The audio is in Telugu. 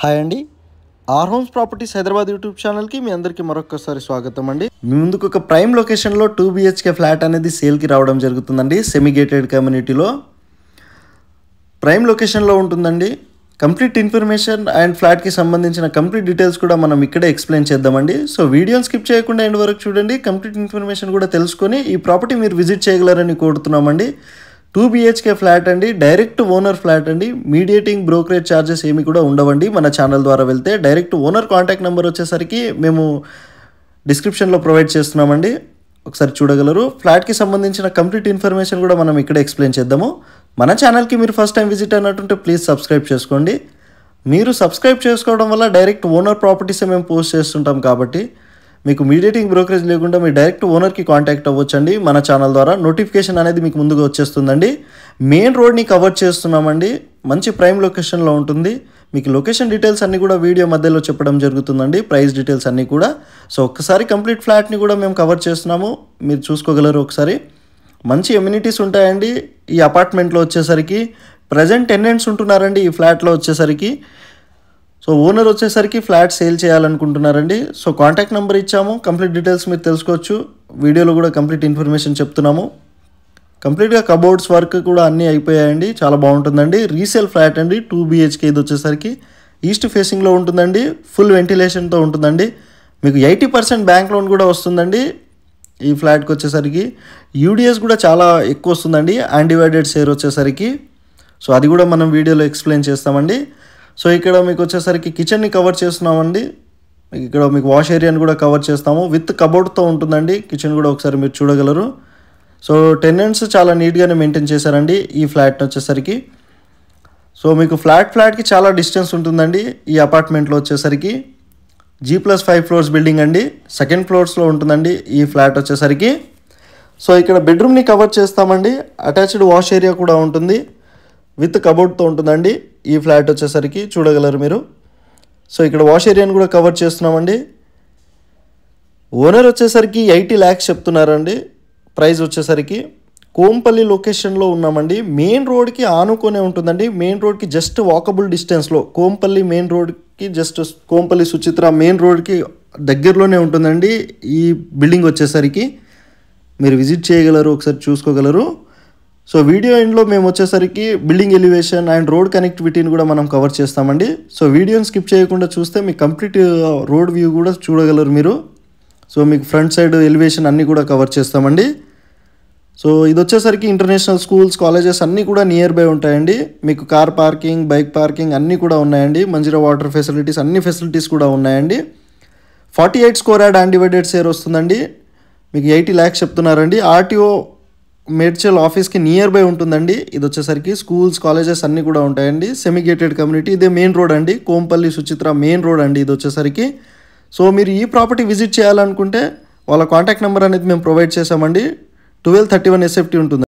హాయ్ అండి R homes properties Hyderabad YouTube ఛానల్కి మీ అందరికీ మరొకసారి స్వాగతం అండి మీ ముందుకు ఒక ప్రైమ్ లొకేషన్లో టూ బిహెచ్కే ఫ్లాట్ అనేది సేల్కి రావడం జరుగుతుందండి సెమిగేటెడ్ కమ్యూనిటీలో ప్రైమ్ లొకేషన్లో ఉంటుందండి కంప్లీట్ ఇన్ఫర్మేషన్ అండ్ ఫ్లాట్కి సంబంధించిన కంప్లీట్ డీటెయిల్స్ కూడా మనం ఇక్కడే ఎక్స్ప్లెయిన్ చేద్దామండి సో వీడియోని స్కిప్ చేయకుండా ఎండ్ వరకు చూడండి కంప్లీట్ ఇన్ఫర్మేషన్ కూడా తెలుసుకొని ఈ ప్రాపర్టీ మీరు విజిట్ చేయగలరని కోరుతున్నామండి టూ బిహెచ్కే ఫ్లాట్ అండి డైరెక్ట్ ఓనర్ ఫ్లాట్ అండి మీడియేటింగ్ బ్రోకరేజ్ ఛార్జెస్ ఏమి కూడా ఉండవండి మన ఛానల్ ద్వారా వెళ్తే డైరెక్ట్ ఓనర్ కాంటాక్ట్ నెంబర్ వచ్చేసరికి మేము డిస్క్రిప్షన్లో ప్రొవైడ్ చేస్తున్నామండి ఒకసారి చూడగలరు ఫ్లాట్కి సంబంధించిన కంప్లీట్ ఇన్ఫర్మేషన్ కూడా మనం ఇక్కడ ఎక్స్ప్లెయిన్ చేద్దాము మన ఛానల్కి మీరు ఫస్ట్ టైం విజిట్ అయినట్టుంటే ప్లీజ్ సబ్స్క్రైబ్ చేసుకోండి మీరు సబ్స్క్రైబ్ చేసుకోవడం వల్ల డైరెక్ట్ ఓనర్ ప్రాపర్టీసే మేము పోస్ట్ చేస్తుంటాం కాబట్టి మీకు మీడియేటింగ్ బ్రోకరేజ్ లేకుండా మీరు డైరెక్ట్ ఓనర్కి కాంటాక్ట్ అవ్వచ్చండి మన ఛానల్ ద్వారా నోటిఫికేషన్ అనేది మీకు ముందుగా వచ్చేస్తుందండి మెయిన్ రోడ్ని కవర్ చేస్తున్నామండి మంచి ప్రైమ్ లొకేషన్లో ఉంటుంది మీకు లొకేషన్ డీటెయిల్స్ అన్నీ కూడా వీడియో మధ్యలో చెప్పడం జరుగుతుందండి ప్రైస్ డీటెయిల్స్ అన్నీ కూడా సో ఒక్కసారి కంప్లీట్ ఫ్లాట్ని కూడా మేము కవర్ చేస్తున్నాము మీరు చూసుకోగలరు ఒకసారి మంచి ఎమ్యూనిటీస్ ఉంటాయండి ఈ అపార్ట్మెంట్లో వచ్చేసరికి ప్రజెంట్ టెనెంట్స్ ఉంటున్నారండి ఈ ఫ్లాట్లో వచ్చేసరికి సో ఓనర్ వచ్చేసరికి ఫ్లాట్ సేల్ చేయాలనుకుంటున్నారండి సో కాంటాక్ట్ నెంబర్ ఇచ్చాము కంప్లీట్ డీటెయిల్స్ మీరు తెలుసుకోవచ్చు వీడియోలో కూడా కంప్లీట్ ఇన్ఫర్మేషన్ చెప్తున్నాము కంప్లీట్గా కబోర్డ్స్ వర్క్ కూడా అన్నీ అయిపోయాయండి చాలా బాగుంటుందండి రీసేల్ ఫ్లాట్ అండి టూ బీహెచ్కే ఇది వచ్చేసరికి ఈస్ట్ ఫేసింగ్లో ఉంటుందండి ఫుల్ వెంటిలేషన్తో ఉంటుందండి మీకు ఎయిటీ పర్సెంట్ బ్యాంక్ లోన్ కూడా వస్తుందండి ఈ ఫ్లాట్కి వచ్చేసరికి యూడిఎస్ కూడా చాలా ఎక్కువ వస్తుందండి అన్డివైడెడ్ షేర్ వచ్చేసరికి సో అది కూడా మనం వీడియోలో ఎక్స్ప్లెయిన్ చేస్తామండి సో ఇక్కడ మీకు వచ్చేసరికి కిచెన్ని కవర్ చేస్తున్నామండి ఇక్కడ మీకు వాష్ ఏరియాని కూడా కవర్ చేస్తాము విత్ కబోర్డ్తో ఉంటుందండి కిచెన్ కూడా ఒకసారి మీరు చూడగలరు సో టెన్నెంట్స్ చాలా నీట్గానే మెయింటైన్ చేశారండి ఈ ఫ్లాట్ని వచ్చేసరికి సో మీకు ఫ్లాట్ ఫ్లాట్కి చాలా డిస్టెన్స్ ఉంటుందండి ఈ అపార్ట్మెంట్లో వచ్చేసరికి G plus five floors building అండి సెకండ్ ఫ్లోర్స్లో ఉంటుందండి ఈ ఫ్లాట్ వచ్చేసరికి సో ఇక్కడ బెడ్రూమ్ని కవర్ చేస్తామండి అటాచ్డ్ వాష్ ఏరియా కూడా ఉంటుంది విత్ కబోర్డ్తో ఉంటుందండి ఈ ఫ్లాట్ వచ్చేసరికి చూడగలరు మీరు సో ఇక్కడ వాష్ ఏరియాని కూడా కవర్ చేస్తున్నామండి ఓనర్ వచ్చేసరికి ఎయిటీ ల్యాక్స్ చెప్తున్నారండి ప్రైస్ వచ్చేసరికి కోంపల్లి లొకేషన్లో ఉన్నామండి మెయిన్ రోడ్కి ఆనుకొనే ఉంటుందండి మెయిన్ రోడ్కి జస్ట్ వాకబుల్ డిస్టెన్స్లో కోంపల్లి మెయిన్ రోడ్కి జస్ట్ కోంపల్లి సుచిత్ర మెయిన్ రోడ్కి దగ్గరలోనే ఉంటుందండి ఈ బిల్డింగ్ వచ్చేసరికి మీరు విజిట్ చేయగలరు ఒకసారి చూసుకోగలరు సో వీడియో ఎండ్లో మేము వచ్చేసరికి బిల్డింగ్ ఎలివేషన్ అండ్ రోడ్ కనెక్టివిటీని కూడా మనం కవర్ చేస్తామండి సో వీడియోని స్కిప్ చేయకుండా చూస్తే మీకు కంప్లీట్ రోడ్ వ్యూ కూడా చూడగలరు మీరు సో మీకు ఫ్రంట్ సైడ్ ఎలివేషన్ అన్నీ కూడా కవర్ చేస్తామండి సో ఇది వచ్చేసరికి ఇంటర్నేషనల్ స్కూల్స్ కాలేజెస్ అన్నీ కూడా నియర్ బై ఉంటాయండి మీకు కార్ పార్కింగ్ బైక్ పార్కింగ్ అన్నీ కూడా ఉన్నాయండి మంజీరా వాటర్ ఫెసిలిటీస్ అన్ని ఫెసిలిటీస్ కూడా ఉన్నాయండి forty eight square yard undivided share వస్తుందండి మీకు ఎయిటీ ల్యాక్స్ చెప్తున్నారండి ఆర్టీఓ మేడ్చల్ ఆఫీస్కి నియర్ బై ఉంటుందండి ఇది వచ్చేసరికి స్కూల్స్ కాలేజెస్ అన్నీ కూడా ఉంటాయండి సెమీ గేటెడ్ కమ్యూనిటీ ఇదే మెయిన్ రోడ్ అండి కోంపల్లి సుచిత్ర మెయిన్ రోడ్ అండి ఇది వచ్చేసరికి సో మీరు ఈ ప్రాపర్టీ విజిట్ చేయాలనుకుంటే వాళ్ళ కాంటాక్ట్ నెంబర్ అనేది మేము ప్రొవైడ్ చేసామండి ట్వెల్వ్ థర్టీ వన్ ఎస్ఎఫ్టీ ఉంటుంది